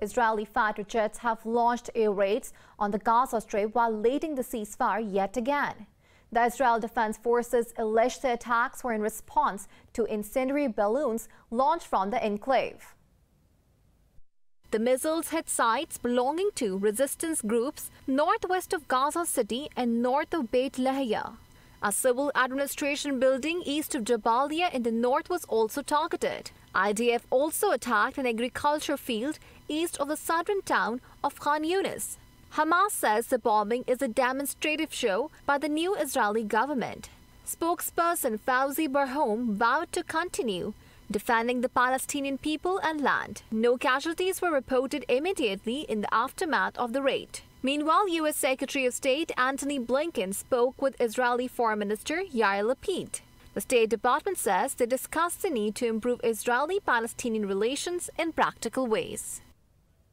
Israeli fighter jets have launched air raids on the Gaza Strip while leading the ceasefire yet again. The Israel Defense Forces alleged the attacks were in response to incendiary balloons launched from the enclave. The missiles hit sites belonging to resistance groups northwest of Gaza City and north of Beit Lahia. A civil administration building east of Jabalia in the north was also targeted. IDF also attacked an agriculture field east of the southern town of Khan Yunis. Hamas says the bombing is a demonstrative show by the new Israeli government. Spokesperson Fauzi Barhom vowed to continue defending the Palestinian people and land. No casualties were reported immediately in the aftermath of the raid. Meanwhile, U.S. Secretary of State Antony Blinken spoke with Israeli Foreign Minister Yair Lapid. The State Department says they discussed the need to improve Israeli Palestinian relations in practical ways.